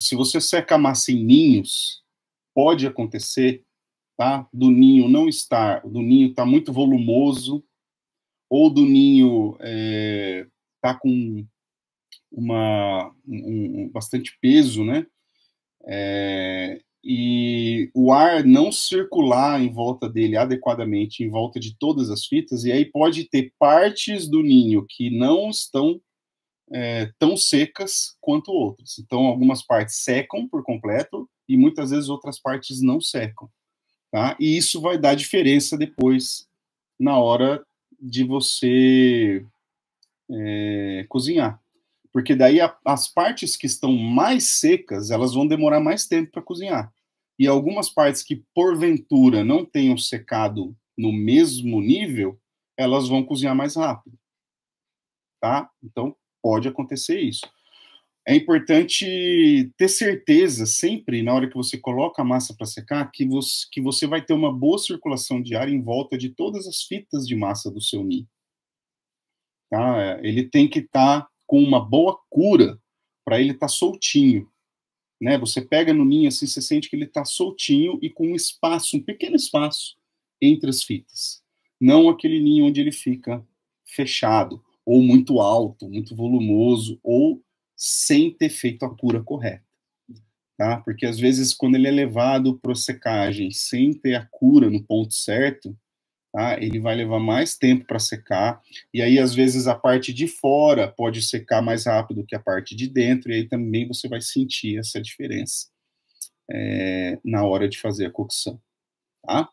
Se você seca a massa em ninhos, pode acontecer, tá? Do ninho não estar, do ninho tá muito volumoso, ou do ninho é, tá com uma um, um, bastante peso, né? É, e o ar não circular em volta dele adequadamente, em volta de todas as fitas, e aí pode ter partes do ninho que não estão é, tão secas quanto outras. Então, algumas partes secam por completo e muitas vezes outras partes não secam. Tá? E isso vai dar diferença depois na hora de você é, cozinhar. Porque daí a, as partes que estão mais secas, elas vão demorar mais tempo para cozinhar. E algumas partes que porventura não tenham secado no mesmo nível, elas vão cozinhar mais rápido. Tá? Então, pode acontecer isso. É importante ter certeza sempre, na hora que você coloca a massa para secar, que você, que você vai ter uma boa circulação de ar em volta de todas as fitas de massa do seu ninho. Tá? Ele tem que estar tá com uma boa cura para ele estar tá soltinho. Né? Você pega no ninho assim, você sente que ele está soltinho e com um espaço, um pequeno espaço entre as fitas. Não aquele ninho onde ele fica fechado ou muito alto, muito volumoso, ou sem ter feito a cura correta. Tá? Porque às vezes, quando ele é levado para secagem sem ter a cura no ponto certo, tá? ele vai levar mais tempo para secar, e aí às vezes a parte de fora pode secar mais rápido que a parte de dentro, e aí também você vai sentir essa diferença é, na hora de fazer a cocção. Tá?